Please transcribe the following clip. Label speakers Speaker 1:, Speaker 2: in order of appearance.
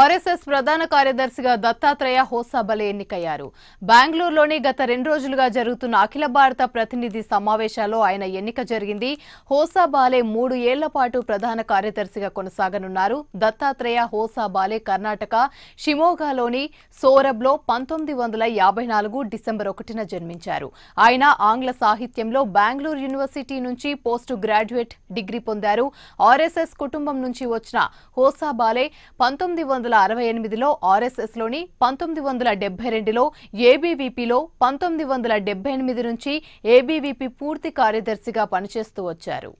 Speaker 1: RSS ప్రధాన కార్యదర్శిగా దత్తాత్రేయ హోసాబలే ఎన్నికయ్యారు బెంగళూరులోని గత రెండు రోజులుగా జరుగుతున్న అఖిల భారత ప్రతినిధి సమావేశాల్లో ఆయన ఎన్నిక జరిగింది హోసాబాలే మూడు ఏళ్ల పాటు ప్రధాన కార్యదర్శిగా కొనసాగనున్నారు దత్తాత్రేయ హోసాబాలే కర్ణాటక షిమోగాలోని సోరబ్లో పంతొమ్మిది వందల యాభై నాలుగు డిసెంబర్ ఒకటిన జన్మించారు ఆయన ఆంగ్ల సాహిత్యంలో బెంగళూరు యూనివర్సిటీ నుంచి పోస్ట్ గ్రాడ్యుయేట్ డిగ్రీ పొందారు ఆర్ఎస్ఎస్ కుటుంబం నుంచి వచ్చిన హోసాబాలే పంతొమ్మిది వందల అరవై ఎనిమిదిలో ఆర్ఎస్ఎస్లోని పంతొమ్మిది వందల డెబ్బై రెండులో ఏబీవీపీలో పంతొమ్మిది వందల డెబ్బై ఎనిమిది నుంచి ఏబీవీపీ పూర్తి కార్యదర్శిగా పనిచేస్తూ వచ్చారు